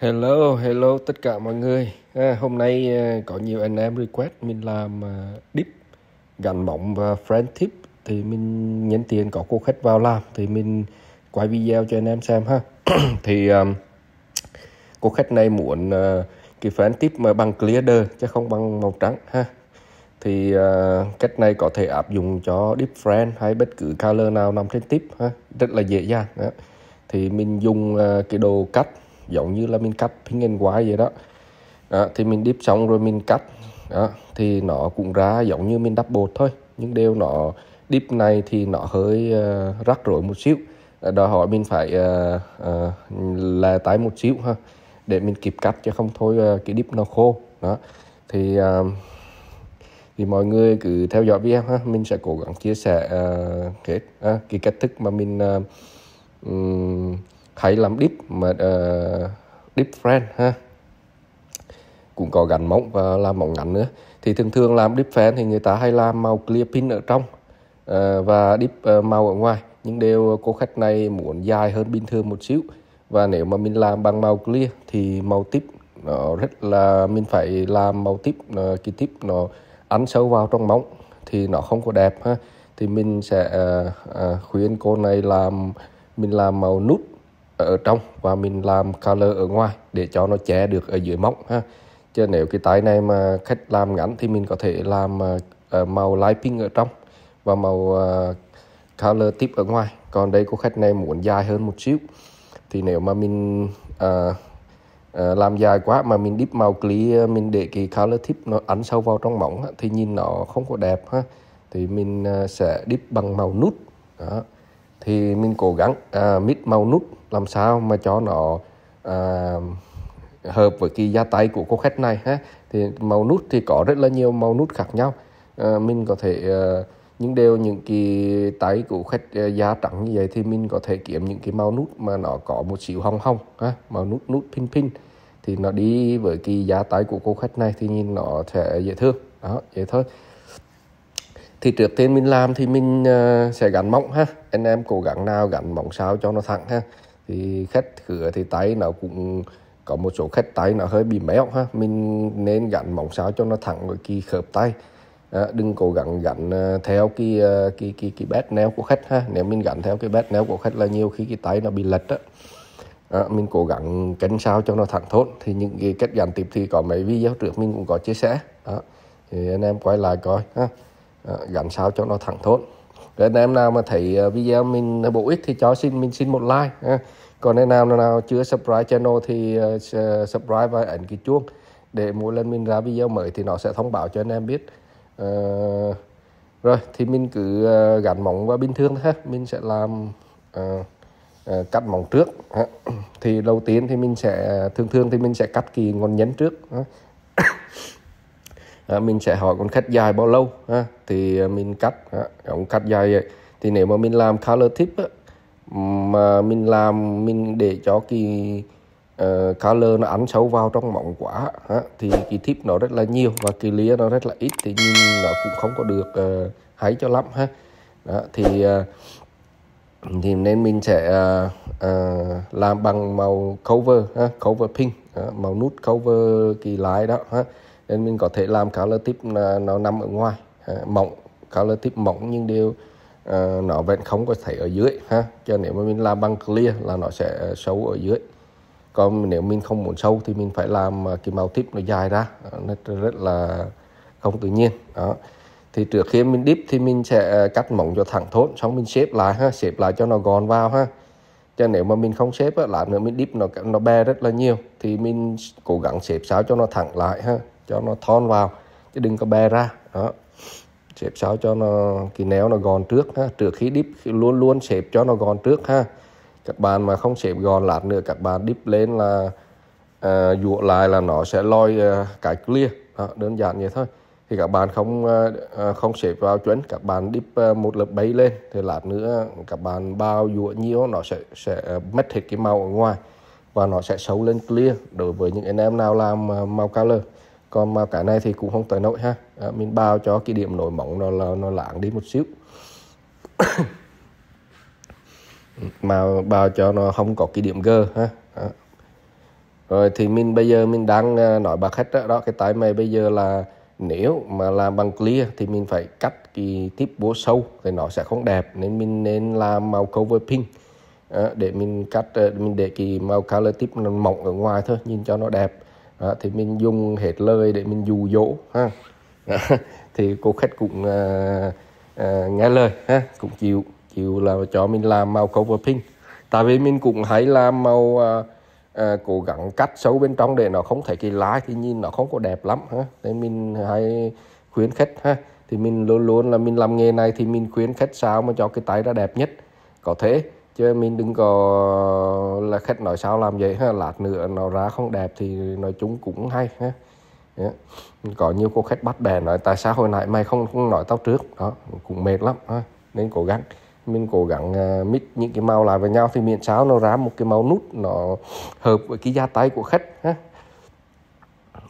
Hello, hello tất cả mọi người. À, hôm nay à, có nhiều anh em request mình làm à, dip gắn mỏng và friend tip thì mình nhấn tiền có cô khách vào làm thì mình quay video cho anh em xem ha. thì à, cô khách này muốn à, cái friend tip mà bằng clear chứ không bằng màu trắng ha. Thì à, cách này có thể áp dụng cho dip friend hay bất cứ color nào nằm trên tip ha, rất là dễ dàng đó. Thì mình dùng à, cái đồ cắt giống như là mình cắt pin and wire vậy đó à, thì mình đíp xong rồi mình cắt đó, thì nó cũng ra giống như mình đắp bột thôi nhưng đều nó đíp này thì nó hơi uh, rắc rối một xíu ờ, đòi hỏi mình phải uh, uh, là tái một xíu ha để mình kịp cắt cho không thôi uh, cái đíp nó khô đó thì uh, thì mọi người cứ theo dõi video ha mình sẽ cố gắng chia sẻ uh, hết uh, cái cách thức mà mình uh, um, hay làm deep mà uh, deep friend ha cũng có gắn móng và làm móng ngắn nữa thì thường thường làm deep fan thì người ta hay làm màu clear pin ở trong uh, và deep uh, màu ở ngoài nhưng đều cô khách này muốn dài hơn bình thường một xíu và nếu mà mình làm bằng màu clear thì màu tip nó rất là mình phải làm màu tiếp cái tip nó ăn sâu vào trong móng thì nó không có đẹp ha thì mình sẽ uh, uh, khuyên cô này làm mình làm màu nút ở trong và mình làm color ở ngoài để cho nó che được ở dưới móc ha chứ nếu cái tái này mà khách làm ngắn thì mình có thể làm ờ, ờ, màu light pink ở trong và màu ờ, color tip ở ngoài còn đây có khách này muốn dài hơn một xíu thì nếu mà mình à, à, làm dài quá mà mình dip màu clear mình để cái color tip nó ánh sâu vào trong mỏng thì nhìn nó không có đẹp ha thì mình sẽ dip bằng màu nút đó thì mình cố gắng à, mix màu nút làm sao mà cho nó à, hợp với cái da tay của cô khách này ha thì màu nút thì có rất là nhiều màu nút khác nhau à, mình có thể à, những đều những cái tay của khách à, da trắng như vậy thì mình có thể kiếm những cái màu nút mà nó có một xíu hong hong ha màu nút nút pin pin thì nó đi với cái giá tay của cô khách này thì nhìn nó sẽ dễ thương đó vậy thôi thì trước tiên mình làm thì mình ờ, sẽ gắn mỏng ha anh em cố gắng nào gắn mỏng sao cho nó thẳng ha thì khách cửa thì tay nó cũng có một số khách tay nó hơi bị méo ha mình nên gắn mỏng sao cho nó thẳng với kỳ khớp tay à, đừng cố gắng gắn ờ, theo cái ờ, cái cái cái bát neo của khách ha nếu mình gắn theo cái bát neo của khách là nhiều khi cái tay nó bị lệch á à, mình cố gắng cánh sao cho nó thẳng thốt thì những cái cách gắn tiếp thì có mấy video trước mình cũng có chia sẻ đó à, thì anh em quay lại coi ha làm ờ, sao cho nó thẳng thốn. để anh em nào mà thấy ờ, video mình ờ, bổ ích thì cho xin mình xin một like còn anh em nào chưa subscribe channel thì subscribe và ấn cái chuông để mỗi lần mình ra video mới thì nó sẽ thông báo cho anh em biết à, rồi thì mình cứ gắn móng và bình thường thôi. mình sẽ làm à, à, cắt móng trước thì đầu tiên thì mình sẽ thường thường thì mình sẽ cắt kỳ ngón nhấn trước à, mình sẽ hỏi con khách dài bao lâu ha thì à, mình cắt ha, à, con khách dài vậy thì nếu mà mình làm color tip á, mà mình làm mình để cho cái uh, color nó ánh sâu vào trong mỏng quá ha, thì cái tip nó rất là nhiều và cái lia nó rất là ít thì nhìn nó cũng không có được uh, hay cho lắm ha đó, thì uh, thì nên mình sẽ uh, uh, làm bằng màu cover ha, cover pink uh, màu nút cover kỳ lái đó ha nên mình có thể làm cá lơ tip nó nằm ở ngoài ha, à, mỏng cá lơ tip mỏng nhưng đều uh, nó vẫn không có thể ở dưới ha cho nếu mà mình làm bằng clear là nó sẽ à, sâu ở dưới còn nếu mình không muốn sâu thì mình phải làm cái màu tip nó dài ra nó rất là không tự nhiên đó thì trước khi mình dip thì mình sẽ cắt mỏng cho thẳng thốn xong mình xếp lại ha xếp lại cho nó gòn vào ha cho nếu mà mình không xếp á lát nữa mình dip nó nó bè rất là nhiều thì mình cố gắng xếp sao cho nó thẳng lại ha cho nó thon vào chứ đừng có bè ra đó xếp sao cho nó cái néo nó gòn trước ha trước khi đíp luôn luôn xếp cho nó gòn trước ha các bạn mà không xếp gòn lạt nữa các bạn đíp lên là à, dụa lại là nó sẽ lôi à, cái clear đó, đơn giản vậy thôi thì các bạn không à, à, không xếp vào chuẩn các bạn đíp à, một lớp bấy lên thì lát nữa các bạn bao dụa nhiều nó sẽ sẽ mất hết cái màu ở ngoài và nó sẽ xấu lên clear đối với những anh em nào làm màu color còn mà cái này thì cũng không tới nỗi ha à, mình bao cho cái điểm nổi mỏng nó là nó lạng đi một xíu mà bao cho nó không có cái điểm g ha à. rồi thì mình bây giờ mình đang à, nói bạc khách đó, đó cái tay mày bây giờ là nếu mà làm bằng clear thì mình phải cắt cái tiếp búa sâu thì nó sẽ không đẹp nên mình nên làm màu cover pink à, để mình cắt à, mình để cái màu color tiếp mỏng ở ngoài thôi nhìn cho nó đẹp đó, thì mình dùng hết lời để mình dụ dỗ ha đó, thì cô khách cũng à, à, nghe lời ha cũng chịu chịu là cho mình làm màu cover pink tại vì mình cũng hay làm màu à, à, cố gắng cắt sâu bên trong để nó không thể cái lá thì nhìn nó không có đẹp lắm ha nên mình hay khuyến khách ha thì mình luôn luôn là mình làm nghề này thì mình khuyến khách sao mà cho cái tay ra đẹp nhất có thể chứ mình đừng có ờ, là khách nói sao làm vậy ha lát nữa nó ra không đẹp thì nói chúng cũng hay ha Yeah. Dạ. có nhiều cô khách bắt bè nói tại sao hồi nãy mày không không nói tao trước đó cũng mệt lắm ha. nên cố gắng mình cố gắng uh, mix những cái màu lại với nhau thì miệng sao nó ra một cái màu nút nó hợp với cái da tay của khách ha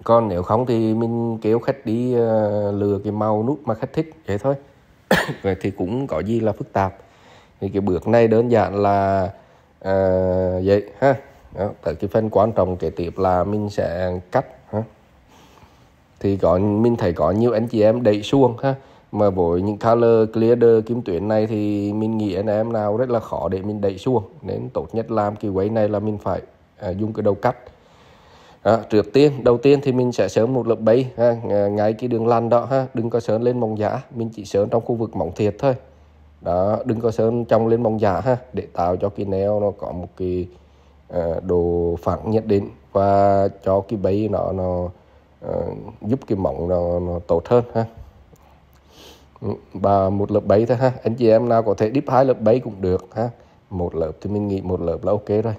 còn nếu không thì mình kêu khách đi uh, ờ, lừa cái màu nút mà khách thích vậy thôi vậy thì cũng có gì là phức tạp thì cái bước này đơn giản là à, vậy ha đó, tới cái phần quan trọng kế tiếp là mình sẽ cắt ha. thì có mình thấy có nhiều anh chị em đẩy xuông ha mà với những color clearer kim tuyến này thì mình nghĩ anh em nào rất là khó để mình đẩy xuông nên tốt nhất làm cái quấy này là mình phải à, dùng cái đầu cắt À, trước tiên đầu tiên thì mình sẽ sớm một lớp bấy ngay cái đường lăn đó ha đừng có sớm lên mỏng giả mình chỉ sớm trong khu vực mỏng thiệt thôi đó đừng có sơn trong lên bóng giả ha để tạo cho cái nail nó có một cái uh, độ phẳng nhất định và cho cái bẫy nó nó uh, giúp cái mỏng nó, nó tốt hơn ha ừ, và một lớp bẫy thôi ha anh chị em nào có thể đíp hai lớp bẫy cũng được ha một lớp thì mình nghĩ một lớp là ok rồi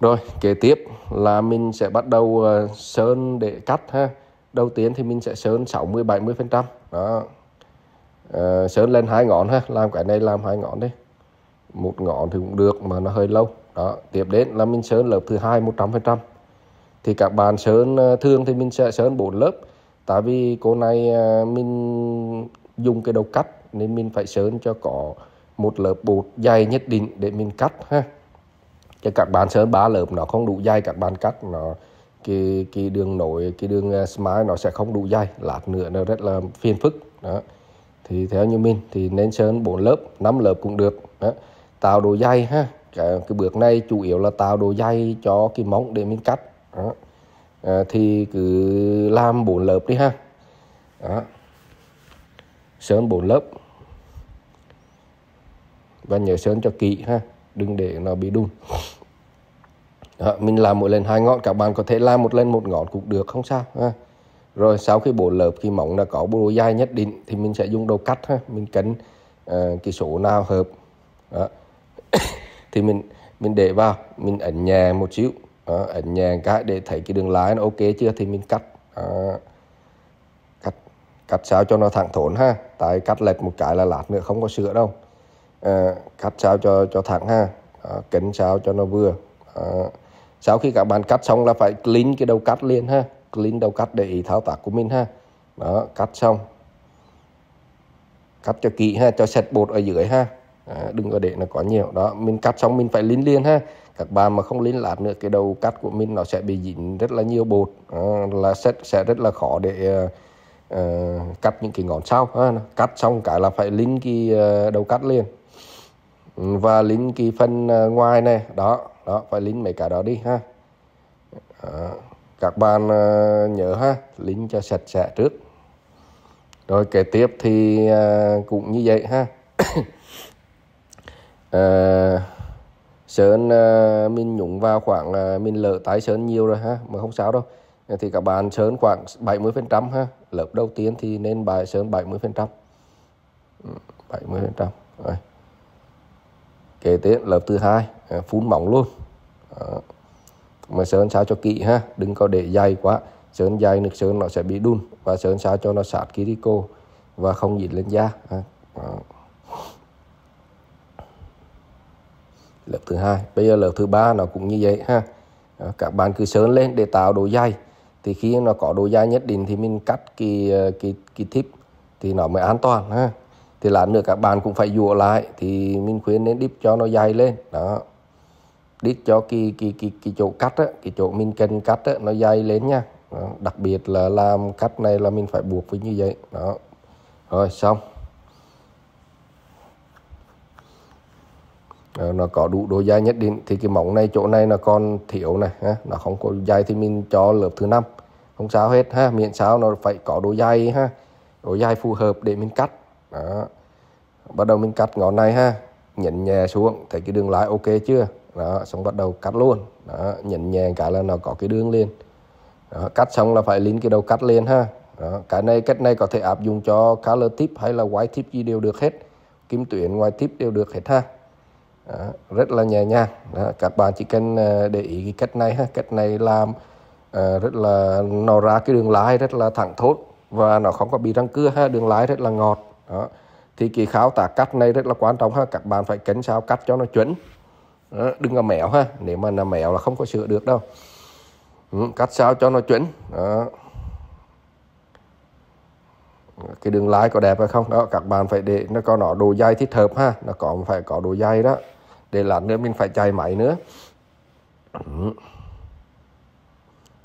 rồi kế tiếp là mình sẽ bắt đầu uh, sơn để cắt ha đầu tiên thì mình sẽ sơn 60 70 phần trăm đó uh, sơn lên hai ngọn ha làm cái này làm hai ngọn đi, một ngọn thì cũng được mà nó hơi lâu đó tiếp đến là mình sơn lớp thứ hai 100% thì các bạn sơn ờ, thường thì mình sẽ sơn bốn lớp tại vì cô này ờ, mình dùng cái đầu cắt nên mình phải sơn cho có một lớp bột dày nhất định để mình cắt ha cho các bạn sơn ba lớp nó không đủ dày các bạn cắt nó cái cái đường nổi cái đường smile nó sẽ không đủ dày lát nữa nó rất là phiền phức đó thì theo như mình thì nên sơn 4 lớp 5 lớp cũng được đó. tạo độ dày ha cái, cái bước này chủ yếu là tạo độ dày cho cái móng để mình cắt đó. À, thì cứ làm 4 lớp đi ha đó. sơn 4 lớp và nhớ sơn cho kỹ ha đừng để nó bị đun đó, mình làm một lần hai ngọn các bạn có thể làm một lần một ngọn cũng được không sao ha rồi sau khi bộ lợp khi móng đã có bộ dài nhất định thì mình sẽ dùng đầu cắt ha mình cấn uh, ờ, cái số nào hợp đó. thì mình mình để vào mình ẩn nhẹ một xíu đó, ấn nhẹ cái để thấy cái đường lái nó ok chưa thì mình cắt đó. cắt cắt sao cho nó thẳng thốn ha tại cắt lệch một cái là lát nữa không có sữa đâu à, cắt sao cho cho thẳng ha đó, cấn sao cho nó vừa đó. sau khi các bạn cắt xong là phải clean cái đầu cắt liền ha clean đầu cắt để ý thao tác của mình ha đó cắt xong cắt cho kỹ ha cho sạch bột ở dưới ha à, đừng có để nó có nhiều đó mình cắt xong mình phải lên liền ha các bạn mà không lên lạt nữa cái đầu cắt của mình nó sẽ bị dính rất là nhiều bột à, là sẽ sẽ rất là khó để uh, cắt những cái ngón sau ha. cắt xong cái là phải lên cái ờ, đầu cắt liền ừ, và lên cái phần ngoài này đó đó phải lên mấy cái đó đi ha đó các bạn ờ, nhớ ha lính cho sạch sẽ trước rồi kế tiếp thì ờ, cũng như vậy ha à, sơn mình nhúng vào khoảng mình lỡ tái sơn nhiều rồi ha mà không sao đâu thì các bạn sơn khoảng 70 phần trăm ha lớp đầu tiên thì nên bài sơn 70 phần trăm 70 ừ, phần trăm kế tiếp lớp thứ hai phun mỏng luôn Đó mà sơn sao cho kỹ ha đừng có để dày quá sơn dày nước sơn nó sẽ bị đun và sơn sao cho nó sát cô và không dính lên da ha. lớp thứ hai bây giờ lớp thứ ba nó cũng như vậy ha các bạn cứ sơn lên để tạo độ dày thì khi nó có độ dày nhất định thì mình cắt cái ờ, cái cái thíp thì nó mới an toàn ha thì lát nữa các bạn cũng phải dụa lại thì mình khuyên nên đíp cho nó dày lên đó đít cho cái cái cái cái chỗ cắt á, cái chỗ mình cần cắt á, nó dày lên nha đó. đặc biệt là làm cắt này là mình phải buộc với như vậy đó rồi xong đó, nó có đủ độ dai nhất định thì cái móng này chỗ này là còn thiếu này ha. nó không có dai thì mình cho lớp thứ năm không sao hết ha miễn sao nó phải có độ dai ha độ dai phù hợp để mình cắt đó bắt đầu mình cắt ngón này ha nhấn nhẹ xuống thấy cái đường lái ok chưa đó xong bắt đầu cắt luôn đó nhấn nhàng cái là nó có cái đường lên đó, cắt xong là phải lên cái đầu cắt lên ha đó, cái này cách này có thể áp dụng cho color tip hay là white tip gì đều được hết kim tuyến ngoài tip đều được hết ha đó, rất là nhẹ nhàng đó, các bạn chỉ cần ờ, để ý cái cách này ha cách này làm uh, rất là nó ra cái đường lái rất là thẳng thốt và nó không có bị răng cưa ha đường lái rất là ngọt đó thì cái khảo tác cắt này rất là quan trọng ha các bạn phải cánh sao cắt cho nó chuẩn đó, đừng làm mèo ha nếu mà làm mèo là không có sửa được đâu ừ, cắt sao cho nó chuẩn đó cái đường lái có đẹp hay không đó các bạn phải để nó có nó đồ dây thích hợp ha nó có phải có đồ dây đó để lát nữa mình phải chạy máy nữa ừ.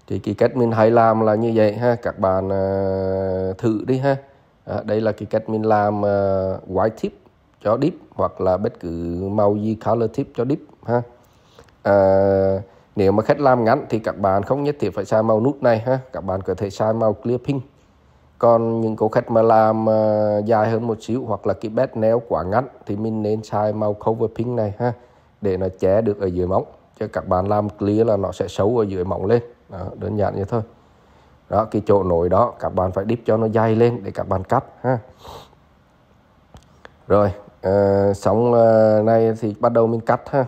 thì cái cách mình hay làm là như vậy ha các bạn uh, thử đi ha à, đây là cái cách mình làm uh, ờ, white tip cho deep hoặc là bất cứ màu gì color tip cho deep ha à, nếu mà khách làm ngắn thì các bạn không nhất thiết phải xài màu nút này ha các bạn có thể xài màu clear pink còn những cô khách mà làm uh, dài hơn một xíu hoặc là cái bed neo quá ngắn thì mình nên xài màu cover pink này ha để nó che được ở dưới móng cho các bạn làm clear là nó sẽ xấu ở dưới móng lên đó, đơn giản như thôi đó cái chỗ nổi đó các bạn phải đíp cho nó dày lên để các bạn cắt ha rồi uh, sóng uh, này thì bắt đầu mình cắt ha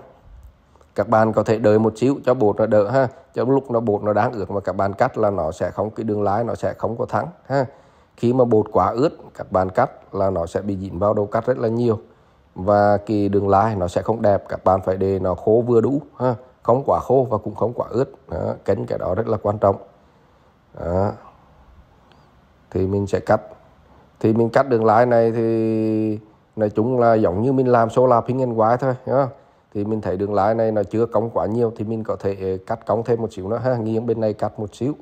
các bạn có thể đợi một xíu cho bột nó đỡ ha cho lúc nó bột nó đáng ướt mà các bạn cắt là nó sẽ không cái đường lái nó sẽ không có thắng ha khi mà bột quá ướt các bạn cắt là nó sẽ bị dính vào đầu cắt rất là nhiều và cái đường lái nó sẽ không đẹp các bạn phải để nó khô vừa đủ ha không quá khô và cũng không quá ướt đó, cánh cái đó rất là quan trọng đó. thì mình sẽ cắt thì mình cắt đường lái này thì nói chung là giống như mình làm số solar pin nhân white thôi nhá thì mình thấy đường lái này nó chưa cong quá nhiều thì mình có thể ờ, cắt cong thêm một xíu nữa ha nghiêng bên này cắt một xíu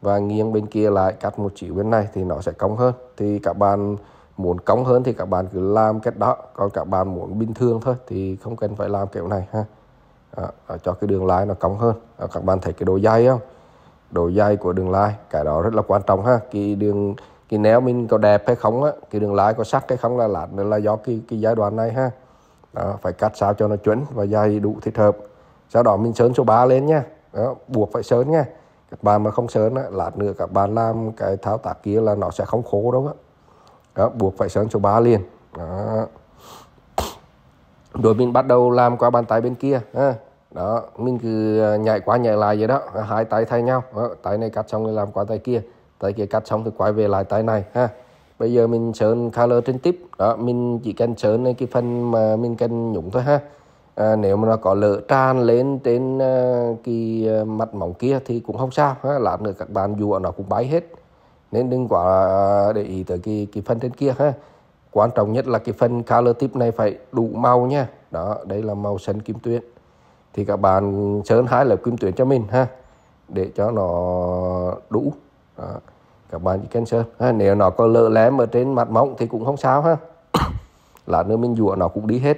và nghiêng bên kia lại cắt một xíu bên này thì nó sẽ cong hơn thì các bạn muốn cong hơn thì các bạn cứ làm cách đó còn các bạn muốn bình thường thôi thì không cần phải làm kiểu này ha à, cho cái đường lái nó cong hơn à, các bạn thấy cái độ dày không độ dày của đường lái cái đó rất là quan trọng ha cái đường cái nếu mình có đẹp hay không á cái đường lái có sắc hay không là lạt là do cái cái giai đoạn này ha đó, phải cắt sao cho nó chuẩn và dày đủ thích hợp sau đó mình sơn số 3 lên nha đó, buộc phải sơn nha các bạn mà không sơn á, lát nữa các bạn làm cái thao tác kia là nó sẽ không khô đâu á đó. buộc phải sơn số 3 liền đó. rồi mình bắt đầu làm qua bàn tay bên kia ha. đó mình cứ à, nhảy qua nhảy lại vậy đó hai tay thay nhau đó. tay này cắt xong rồi làm qua tay kia tay kia cắt xong thì quay về lại tay này ha bây giờ mình sơn color trên tiếp đó mình chỉ cần sơn lên cái phần mà mình cần nhúng thôi ha à, nếu mà nó có lỡ tràn lên trên uh, cái à, mặt móng kia thì cũng không sao ha. lát nữa các bạn dù nó cũng bay hết nên đừng quá để ý tới cái cái phần trên kia ha quan trọng nhất là cái phần color tip này phải đủ màu nha đó đây là màu xanh kim tuyến thì các bạn sơn hai lớp kim tuyến cho mình ha để cho nó đủ đó các bạn chỉ cần sơ ha. nếu nó có lỡ lém ở trên mặt móng thì cũng không sao ha là nữa mình dũa nó cũng đi hết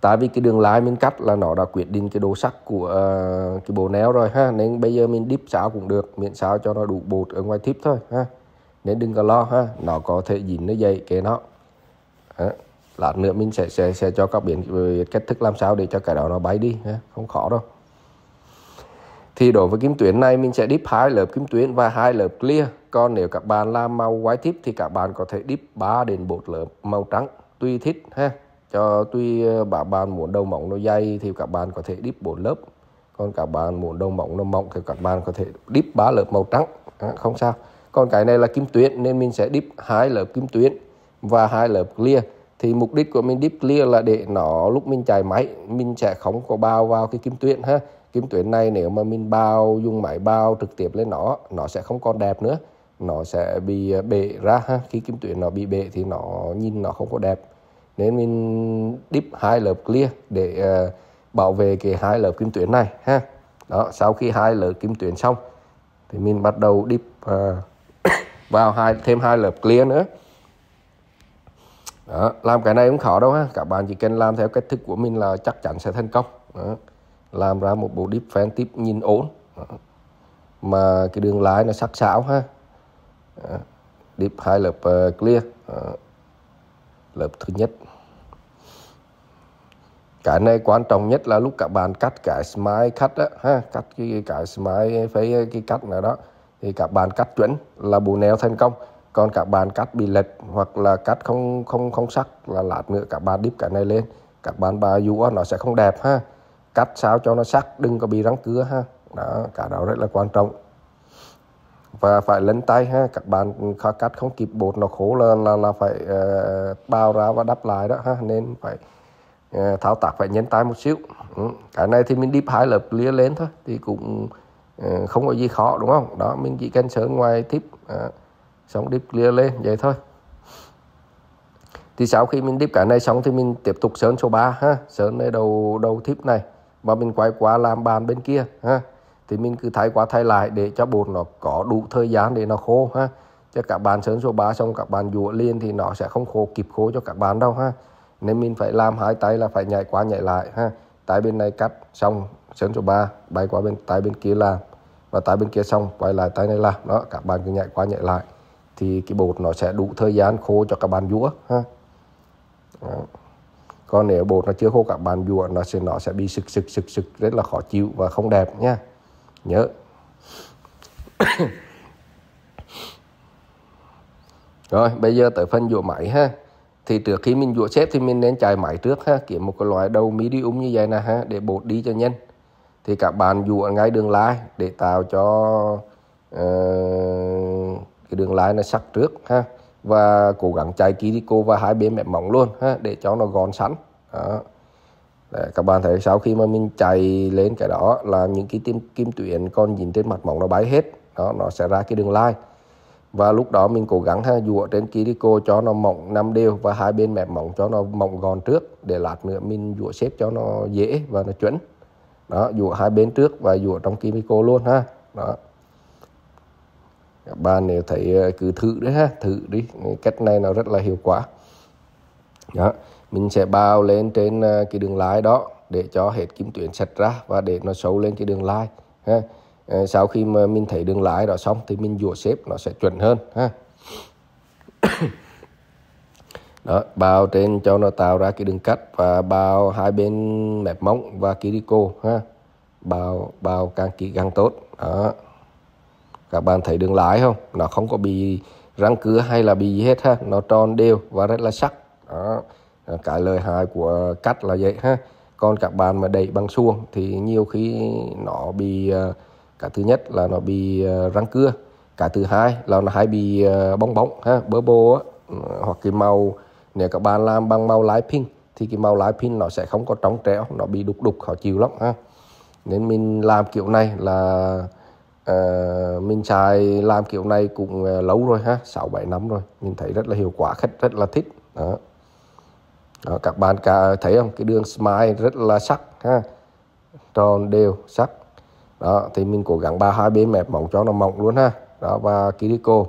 tại vì cái đường lái mình cắt là nó đã quyết định cái độ sắc của uh, cái bộ néo rồi ha nên bây giờ mình đíp xáo cũng được miễn sao cho nó đủ bột ở ngoài thíp thôi ha nên đừng có lo ha nó có thể dính nó dậy cái nó ha. lát nữa mình sẽ sẽ sẽ cho các bạn cách thức làm sao để cho cái đó nó bay đi ha không khó đâu thì đối với kim tuyến này mình sẽ dip hai lớp kim tuyến và hai lớp clear còn nếu các bạn làm màu white tip thì các bạn có thể dip 3 đến 4 lớp màu trắng tùy thích ha cho tuy ờ, bà bạn muốn đầu mỏng nó dày thì các bạn có thể dip 4 lớp còn các bạn muốn đầu mỏng nó mỏng thì các bạn có thể dip 3 lớp màu trắng à, không sao còn cái này là kim tuyến nên mình sẽ dip hai lớp kim tuyến và hai lớp clear thì mục đích của mình dip clear là để nó lúc mình chạy máy mình sẽ không có bao vào cái kim tuyến ha kim tuyến này nếu mà mình bao dùng máy bao trực tiếp lên nó nó sẽ không còn đẹp nữa nó sẽ bị ờ, bể ra ha khi kim tuyến nó bị bể thì nó nhìn nó không có đẹp nên mình đíp hai lớp clear để uh, bảo vệ cái hai lớp kim tuyến này ha đó sau khi hai lớp kim tuyến xong thì mình bắt đầu đíp uh, vào hai thêm hai lớp clear nữa đó, làm cái này cũng khó đâu ha các bạn chỉ cần làm theo cách thức của mình là chắc chắn sẽ thành công đó làm ra một bộ deep fan tiếp nhìn ổn mà cái đường lái nó sắc sảo ha deep hai lớp ờ, clear ờ, lớp thứ nhất cái này quan trọng nhất là lúc các bạn cắt cái smile cắt á ha cắt cái cái smile phải cái cắt nào đó thì các bạn cắt chuẩn là bộ neo thành công còn các bạn cắt bị lệch hoặc là cắt không không không sắc là lát nữa các bạn đíp cái này lên các bạn bà dù nó sẽ không đẹp ha cắt sao cho nó sắc đừng có bị rắn cưa ha đó cả đó rất là quan trọng và phải lấn tay ha các bạn khó cắt không kịp bột nó khổ là là, là phải uh, bao ra và đắp lại đó ha nên phải uh, thao tác phải nhấn tay một xíu ừ. cái này thì mình đi hai lớp lia lên thôi thì cũng uh, không có gì khó đúng không đó mình chỉ cần sớm ngoài tiếp xong điệp clear lên vậy thôi thì sau khi mình điệp cái này xong thì mình tiếp tục sơn số 3 ha sơn này đầu đầu tiếp này mà mình quay qua làm bàn bên kia ha thì mình cứ thay qua thay lại để cho bột nó có đủ thời gian để nó khô ha cho các bạn sớm số 3 xong các bạn dũa liền thì nó sẽ không khô kịp khô cho các bạn đâu ha nên mình phải làm hai tay là phải nhảy qua nhảy lại ha tay bên này cắt xong sớm số 3 bay qua bên tay bên kia làm và tay bên kia xong quay lại tay này làm đó các bạn cứ nhảy qua nhảy lại thì cái bột nó sẽ đủ thời gian khô cho các bạn dũa ha đó còn nếu bột nó chưa khô các bạn dũa nó sẽ nó sẽ bị sực sực sực sực rất là khó chịu và không đẹp nha nhớ rồi bây giờ tới phân dũa máy ha thì trước khi mình dũa xếp thì mình nên chài máy trước ha kiếm một cái loại đầu đi medium như vậy nè ha để bột đi cho nhanh thì các bạn dũa ngay đường lái để tạo cho uh, cái đường lái nó sắc trước ha và cố gắng chạy Kiriko và hai bên mép mỏng luôn ha, để cho nó gọn sẵn đó. Đấy, các bạn thấy sau khi mà mình chạy lên cái đó là những cái tim kim tuyến con nhìn trên mặt mỏng nó bay hết đó nó sẽ ra cái đường line và lúc đó mình cố gắng ha dụ ở trên Kiriko cho nó mỏng năm đều và hai bên mép mỏng cho nó mỏng gòn trước để lát nữa mình dụ xếp cho nó dễ và nó chuẩn đó dụ hai bên trước và dụ trong Kiriko luôn ha đó các bạn nếu thấy ờ, cứ thử đấy ha thử đi cách này nó rất là hiệu quả đó mình sẽ bao lên trên ờ, cái đường lái đó để cho hết kim tuyến sạch ra và để nó sâu lên cái đường lái ha ờ, sau khi mà mình thấy đường lái đó xong thì mình dũa xếp nó sẽ chuẩn hơn ha đó bao trên cho nó tạo ra cái đường cắt và bao hai bên mép móng và kiriko ha bao bao càng kỹ càng tốt đó các bạn thấy đường lái không nó không có bị răng cưa hay là bị gì hết ha nó tròn đều và rất là sắc đó cái lời hại của cắt là vậy ha còn các bạn mà đẩy bằng xuồng thì nhiều khi nó bị ờ, cái thứ nhất là nó bị ờ, răng cưa cái thứ hai là nó hay bị ờ, bong bóng ha bớ bô á ừ, hoặc cái màu nếu các bạn làm bằng màu lái pin thì cái màu lái pin nó sẽ không có trống tréo nó bị đục đục khó chịu lắm ha nên mình làm kiểu này là à, ờ, mình xài làm kiểu này cũng ờ, lâu rồi ha sáu bảy năm rồi mình thấy rất là hiệu quả khách rất là thích đó, đó các bạn cả thấy không cái đường smile rất là sắc ha tròn đều sắc đó thì mình cố gắng ba hai bên mép mỏng cho nó mỏng luôn ha đó và Kiriko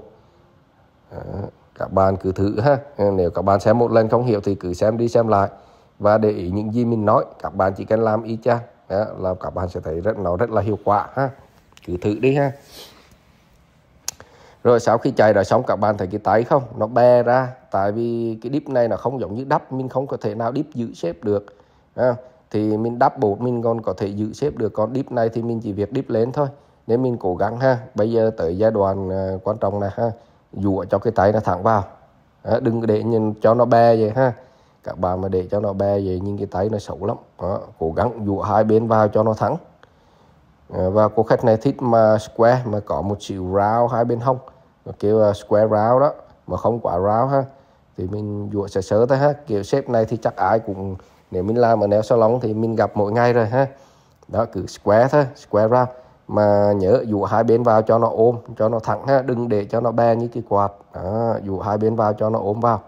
đó, các bạn cứ thử ha nếu các bạn xem một lần không hiểu thì cứ xem đi xem lại và để ý những gì mình nói các bạn chỉ cần làm y chang là các bạn sẽ thấy rất nó rất là hiệu quả ha cứ thử đi ha rồi sau khi chạy đã xong các bạn thấy cái tay không nó bè ra tại vì cái đít này nó không giống như đắp mình không có thể nào đít giữ xếp được à, thì mình đắp bột mình còn có thể giữ xếp được còn đít này thì mình chỉ việc đít lên thôi nếu mình cố gắng ha bây giờ tới giai đoạn ờ, quan trọng này ha dụa cho cái tay nó thẳng vào à, đừng để nhìn cho nó bè vậy ha các bạn mà để cho nó bè vậy nhưng cái tay nó xấu lắm à, cố gắng dụa hai bên vào cho nó thẳng Ờ, và cô khách này thích mà square mà có một chữ round hai bên hông kêu là square round đó mà không quá round ha thì mình dụa sơ sơ thôi ha kiểu shape này thì chắc ai cũng nếu mình làm ở nail salon thì mình gặp mỗi ngày rồi ha đó cứ square thôi square round mà nhớ dụ hai bên vào cho nó ôm cho nó thẳng ha đừng để cho nó bè như cái quạt đó, dụ hai bên vào cho nó ôm vào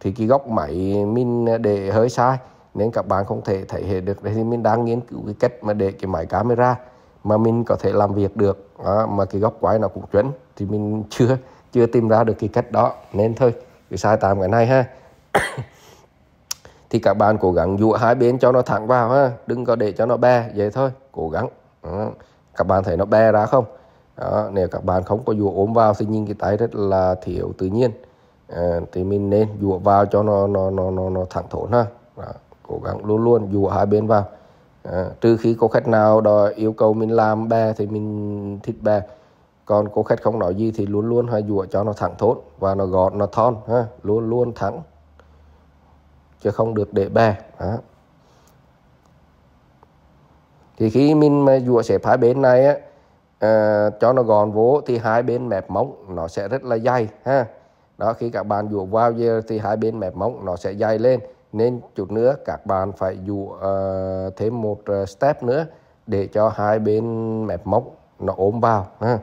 thì cái góc máy mình để hơi sai nên các bạn không thể thể hiện được thì mình đang nghiên cứu cái cách mà để cái máy camera mà mình có thể làm việc được à, mà cái góc quay nó cũng chuẩn thì mình chưa chưa tìm ra được cái cách đó nên thôi cứ sai tạm cái này ha thì các bạn cố gắng dụ hai bên cho nó thẳng vào ha đừng có để cho nó bè vậy thôi cố gắng à, các bạn thấy nó bè ra không đó, nếu các bạn không có dụ ốm vào thì nhìn cái tay rất là thiếu tự nhiên à, thì mình nên dụ vào cho nó nó nó nó, nó thẳng thốn ha đó cố gắng luôn luôn dụ hai bên vào à, trừ khi có khách nào đòi yêu cầu mình làm bè thì mình thịt bè còn cô khách không nói gì thì luôn luôn hay dụa cho nó thẳng thốt và nó gọn nó thon ha luôn luôn thẳng chứ không được để bè đó. thì khi mình mà dụa sẽ hai bên này á à, cho nó gọn vố thì hai bên mẹp móng nó sẽ rất là dày ha đó khi các bạn dụa vào thì hai bên mẹp móng nó sẽ dày lên nên chút nữa các bạn phải dụ uh, ờ, thêm một ờ, step nữa để cho hai bên mép móc nó ôm vào ha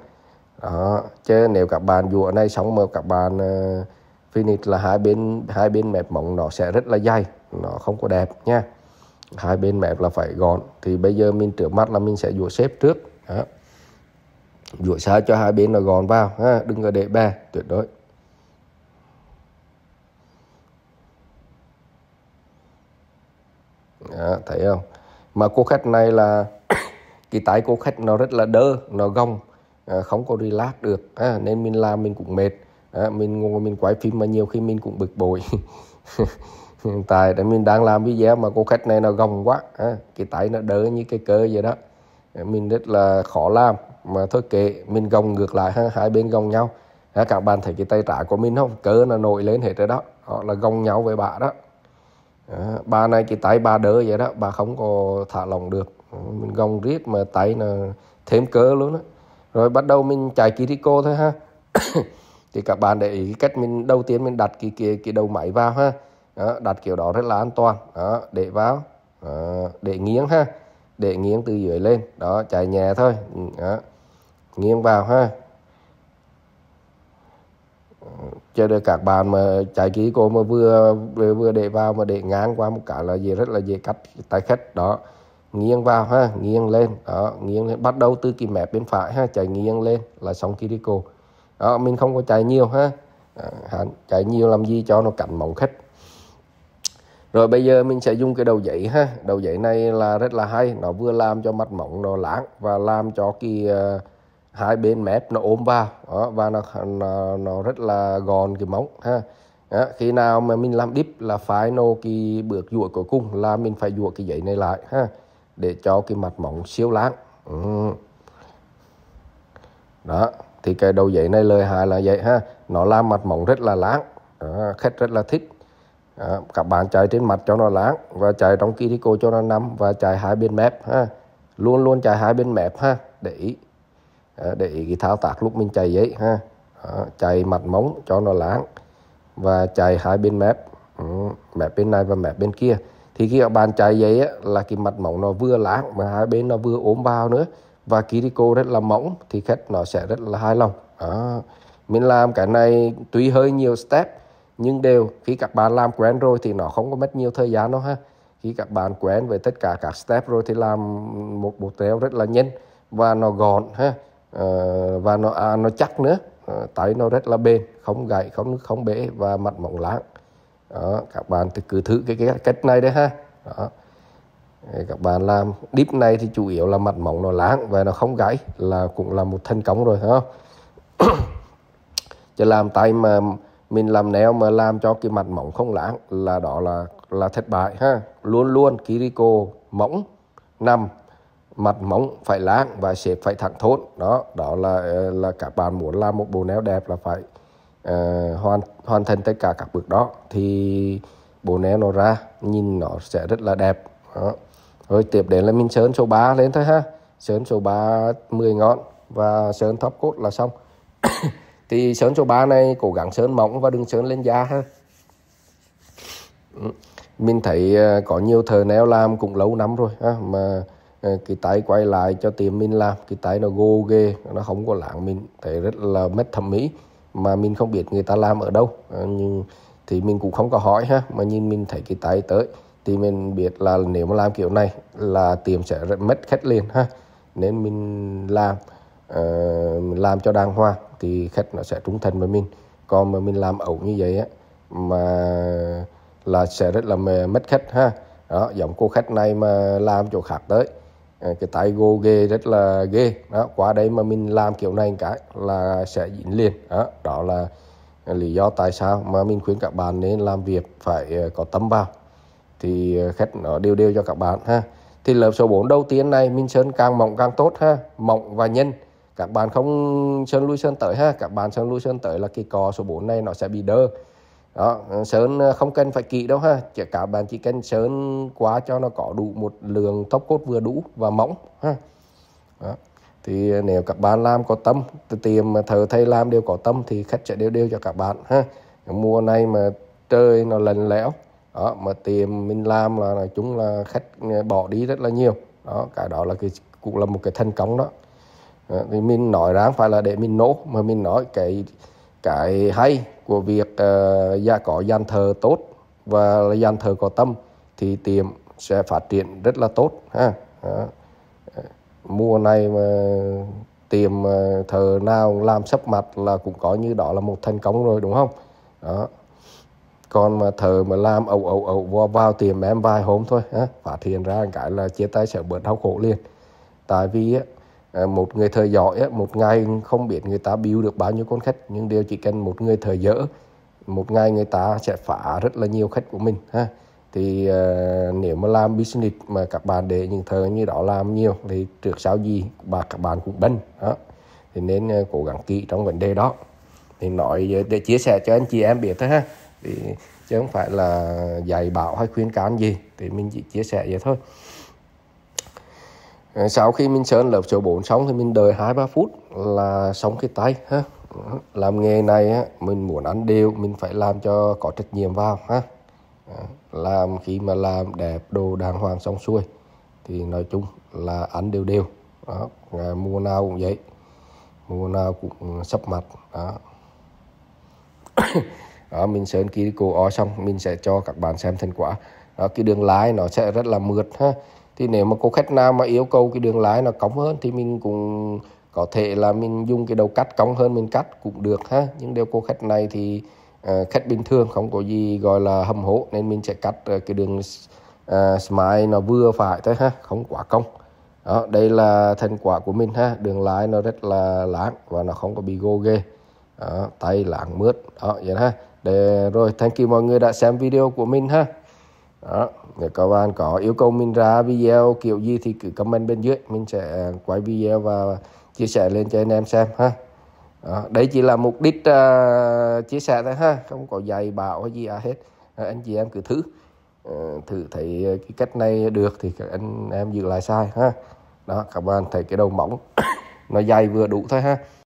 đó chứ nếu các bạn dụ ở đây xong mà các bạn uh, finish là hai bên hai bên mép mỏng nó sẽ rất là dày nó không có đẹp nha hai bên mép là phải gọn thì bây giờ mình trước mắt là mình sẽ dụ xếp trước đó. dụ sao cho hai bên nó gọn vào ha đừng có để bè tuyệt đối đó, dạ, thấy không mà cô khách này là cái tay cô khách nó rất là đơ nó gồng, à, không có relax được à, nên mình làm mình cũng mệt à, mình ngồi mình quay phim mà nhiều khi mình cũng bực bội hiện tại để mình đang làm video mà cô khách này nó gồng quá à, cái tay nó đỡ như cái cơ vậy đó à, mình rất là khó làm mà thôi kệ mình gồng ngược lại hai bên gồng nhau à, các bạn thấy cái tay trái của mình không cơ nó nổi lên hết rồi đó họ là gồng nhau với bạn đó à, bà này chỉ tay bà đỡ vậy đó bà không có thả lỏng được mình gồng riết mà tay là thêm cớ luôn đó. rồi bắt đầu mình chạy Kiriko thôi ha thì các bạn để ý cách mình đầu tiên mình đặt cái cái, cái đầu máy vào ha đó, đặt kiểu đó rất là an toàn đó, để vào đó, để nghiêng ha để nghiêng từ dưới lên đó chạy nhẹ thôi ừ, đó, nghiêng vào ha cho nên các bạn mà chạy kỹ cô mà vừa vừa để vào mà để ngang qua một cái là gì rất là dễ cắt tay khách đó nghiêng vào ha nghiêng lên đó nghiêng lên bắt đầu từ cái mép bên phải ha chạy nghiêng lên là xong đi cô đó mình không có chạy nhiều ha à, chạy nhiều làm gì cho nó cạnh mỏng khách rồi bây giờ mình sẽ dùng cái đầu giấy ha đầu giấy này là rất là hay nó vừa làm cho mặt mỏng nó láng và làm cho cái uh, hai bên mép nó ôm vào đó, và nó, nó nó rất là gòn cái móng ha đó, khi nào mà mình làm dip là phải nô cái bước dũa cuối cùng là mình phải dũa cái giấy này lại ha để cho cái mặt móng siêu láng ừ. đó thì cái đầu giấy này lời hại là vậy ha nó làm mặt móng rất là láng đó, khách rất là thích đó, các bạn chạy trên mặt cho nó láng và chạy trong kỳ cô cho nó nằm và chạy hai bên mép ha luôn luôn chạy hai bên mép ha để ý Ờ, để ý cái thao tác lúc mình chạy giấy ha đó, chạy mặt móng cho nó láng và chạy hai bên mép ừ, mép bên này và mép bên kia thì khi các bạn chạy giấy á, là cái mặt móng nó vừa láng mà hai bên nó vừa ốm bao nữa và Kiriko rất là mỏng thì khách nó sẽ rất là hài lòng đó. mình làm cái này tuy hơi nhiều step nhưng đều khi các bạn làm quen rồi thì nó không có mất nhiều thời gian đâu ha khi các bạn quen với tất cả các step rồi thì làm một bộ tréo rất là nhanh và nó gọn ha Ờ, và nó à, nó chắc nữa à, nó rất là bền không gãy không không bể và mặt mỏng láng đó, các bạn thì cứ thử cái, cái cách này đấy ha đó. các bạn làm deep này thì chủ yếu là mặt mỏng nó láng và nó không gãy là cũng là một thành công rồi không chứ làm tay mà mình làm neo mà làm cho cái mặt mỏng không láng là đó là là thất bại ha luôn luôn Kiriko mỏng nằm mặt móng phải láng và xếp phải thẳng thốn đó đó là là các bạn muốn làm một bộ neo đẹp là phải uh, hoàn hoàn thành tất cả các bước đó thì bộ neo nó ra nhìn nó sẽ rất là đẹp đó. rồi tiếp đến là mình sơn số 3 lên thôi ha sơn số 3 10 ngón và sơn thấp cốt là xong thì sơn số 3 này cố gắng sơn mỏng và đừng sơn lên da ha ừ. mình thấy ờ, có nhiều thợ neo làm cũng lâu lắm rồi ha, mà Ờ, cái tay quay lại cho tiền mình làm cái tay nó gô ghê nó không có lãng mình thấy rất là mất thẩm mỹ mà mình không biết người ta làm ở đâu ờ, nhưng thì mình cũng không có hỏi ha mà nhìn mình thấy cái tay tới thì mình biết là nếu mà làm kiểu này là tiệm sẽ rất mất khách liền ha nên mình làm uh, làm cho đàng hoàng thì khách nó sẽ trung thành với mình còn mà mình làm ẩu như vậy á mà là sẽ rất là mất khách ha đó giống cô khách này mà làm chỗ khác tới Ờ, cái tay gồ ghê rất là ghê đó qua đây mà mình làm kiểu này cái là sẽ dính liền đó, đó là lý do tại sao mà mình khuyên các bạn nên làm việc phải ờ, có tâm vào thì ờ, khách nó đều đều cho các bạn ha thì lớp số 4 đầu tiên này mình sơn càng mỏng càng tốt ha mỏng và nhân các bạn không sơn lui sơn tới ha các bạn sơn lui sơn tới là cái cò số 4 này nó sẽ bị đơ đó sơn ờ, không cần phải kỹ đâu ha chỉ cả bạn chỉ cần sơn quá cho nó có đủ một lượng tóc cốt vừa đủ và mỏng ha đó. thì nếu các bạn làm có tâm tìm thợ thay làm đều có tâm thì khách sẽ đều đều cho các bạn ha mùa này mà trời nó lạnh lẽo đó mà tìm mình làm là nói chung là khách ờ, bỏ đi rất là nhiều đó cả đó là cái cũng là một cái thành công đó. đó ờ, thì mình nói ra phải là để mình nổ mà mình nói cái cái hay của việc uh, gia có gian thờ tốt và gian thờ có tâm thì tiệm sẽ phát triển rất là tốt ha Đó. mùa này mà tiệm ờ, thờ nào làm sấp mặt là cũng có như đó là một thành công rồi đúng không đó còn mà thờ mà làm ẩu ẩu ẩu vào, vào tiệm em vài hôm thôi ha. phát hiện ra cái là chia tay sẽ bớt đau khổ liền tại vì Ờ, một người thợ giỏi một ngày không biết người ta bill được bao nhiêu con khách nhưng đều chỉ cần một người thợ dở một ngày người ta sẽ phá rất là nhiều khách của mình ha thì uh, nếu mà làm business mà các bạn để những thơ như đó làm nhiều thì trước sau gì bà các bạn cũng bênh đó thì nên uh, cố gắng kỹ trong vấn đề đó thì nói để chia sẻ cho anh chị em biết thôi ha thì chứ không phải là dạy bảo hay khuyên can gì thì mình chỉ chia sẻ vậy thôi Ờ, sau khi mình sơn lớp số 4 xong thì mình đợi hai ba phút là xong cái tay ha làm nghề này mình muốn ăn đều mình phải làm cho có trách nhiệm vào ha ờ, làm khi mà làm đẹp đồ đàng hoàng xong xuôi thì nói chung là ăn đều đều đó ờ, mùa nào cũng vậy mùa nào cũng ừ, sắp mặt đó đó mình sơn kỳ cổ o xong mình sẽ cho các bạn xem thành quả đó cái đường lái nó sẽ rất là mượt ha thì nếu mà cô khách nào mà yêu cầu cái đường lái nó cống hơn thì mình cũng có thể là mình dùng cái đầu cắt cống hơn mình cắt cũng được ha nhưng nếu cô khách này thì uh, khách bình thường không có gì gọi là hầm hố nên mình sẽ cắt uh, cái đường uh, smile nó vừa phải thôi ha không quá cong đó, đây là thành quả của mình ha đường lái nó rất là láng và nó không có bị gồ ghê đó, tay láng mướt đó vậy ha để rồi thank you mọi người đã xem video của mình ha đó để các bạn có yêu cầu mình ra video kiểu gì thì cứ comment bên dưới mình sẽ à, quay video và chia sẻ lên cho anh em xem ha đó, đấy chỉ là mục đích uh, chia sẻ thôi ha không có dạy bảo gì à hết à, anh chị em cứ thử uh, thử thấy cái cách này được thì các anh em giữ lại sai ha đó các bạn thấy cái đầu mỏng nó dày vừa đủ thôi ha